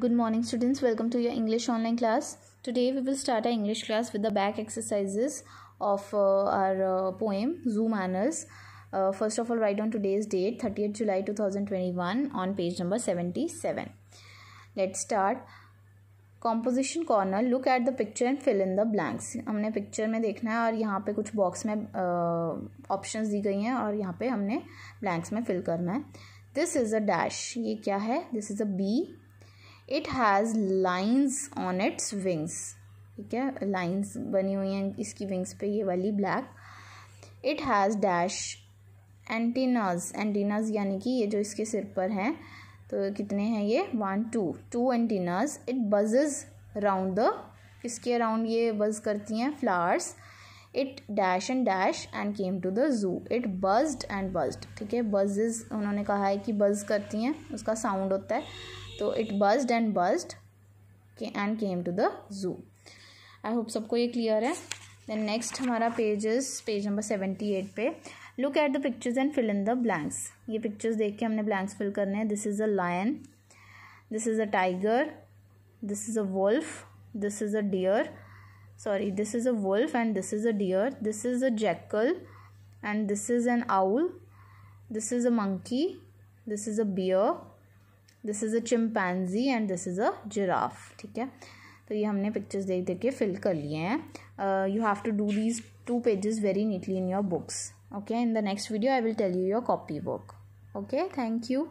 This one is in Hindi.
good morning students welcome to your English online class today we will start a English class with the back exercises of our poem zoo manners first of all write on today's date thirty eight July two thousand twenty one on page number seventy seven let start composition corner look at the picture and fill in the blanks हमने पिक्चर में देखना है और यहाँ पे कुछ बॉक्स में ऑप्शन uh, दी गई हैं और यहाँ पे हमने ब्लैंक्स में फिल करना है दिस इज़ अ डैश ये क्या है this is a bee it has lines on its wings ठीक है लाइन्स बनी हुई हैं इसकी विंग्स पे ये वाली black it has dash antennas antennas यानी कि ये जो इसके सिर पर हैं तो कितने हैं ये one two two antennas it buzzes round the किसके अराउंड ये बज करती हैं flowers it dash and dash and came to the zoo it buzzed and buzzed ठीक है बजेज उन्होंने कहा है कि बज करती हैं उसका साउंड होता है तो it buzzed and buzzed and came to the zoo I hope सबको ये क्लियर है देन नेक्स्ट हमारा pages page number seventy eight पे look at the pictures and fill in the blanks ये पिक्चर्स देख के हमने ब्लैंक्स फिल करने हैं this is a lion this is a tiger this is a wolf this is a deer sorry this is a wolf and this is a deer this is a jackal and this is an owl this is a monkey this is a bear this is a chimpanzee and this is a giraffe ठीक है तो ये हमने पिक्चर्स देख देख के फिल कर लिए हैं you have to do these two pages very neatly in your books okay in the next video i will tell you your copy work okay thank you